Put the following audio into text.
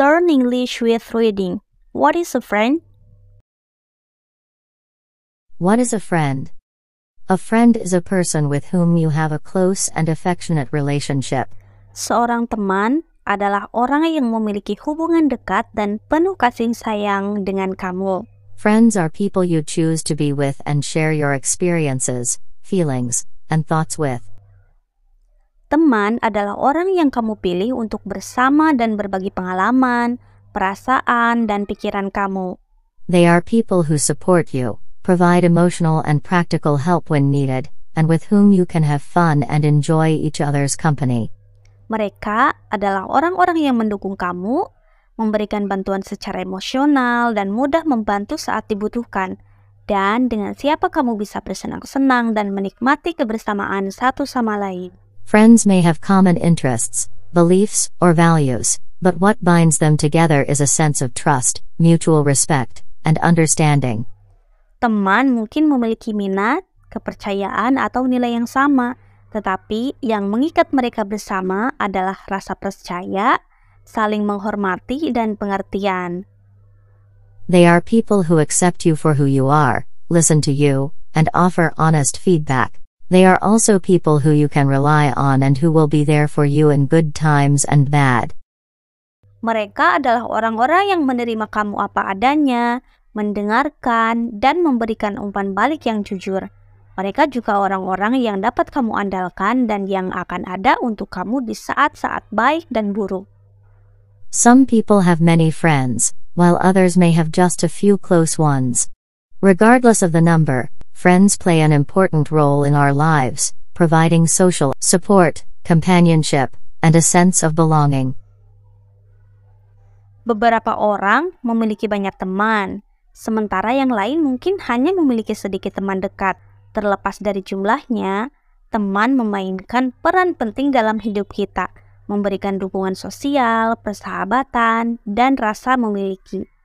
Learn English with reading. What is a friend? What is a friend? A friend is a person with whom you have a close and affectionate relationship. Seorang teman adalah orang yang memiliki hubungan dekat dan penuh kasih sayang dengan kamu. Friends are people you choose to be with and share your experiences, feelings, and thoughts with. Teman adalah orang yang kamu pilih untuk bersama dan berbagi pengalaman, perasaan, dan pikiran kamu. They are people who support you, provide emotional and practical help when needed, and with whom you can have fun and enjoy each other's company. Mereka adalah orang-orang yang mendukung kamu, memberikan bantuan secara emosional, dan mudah membantu saat dibutuhkan dan dengan siapa kamu bisa bersenang-senang dan menikmati kebersamaan satu sama lain. Friends may have common interests, beliefs, or values, but what binds them together is a sense of trust, mutual respect, and understanding. Teman mungkin memiliki minat, kepercayaan, atau nilai yang sama, tetapi yang mengikat mereka bersama adalah rasa percaya, saling menghormati, dan pengertian. They are people who accept you for who you are, listen to you, and offer honest feedback, They are also people who you can rely on and who will be there for you in good times and bad. Mereka adalah orang-orang yang menerima kamu apa adanya, mendengarkan, dan memberikan umpan balik yang jujur. Mereka juga orang-orang yang dapat kamu andalkan dan yang akan ada untuk kamu di saat-saat baik dan buruk. Some people have many friends, while others may have just a few close ones. Regardless of the number, friends play an important role in our lives, providing social support, companionship, and a sense of belonging. Beberapa orang memiliki banyak teman, sementara yang lain mungkin hanya memiliki sedikit teman dekat. Terlepas dari jumlahnya, teman memainkan peran penting dalam hidup kita, memberikan dukungan sosial, persahabatan, dan rasa memiliki.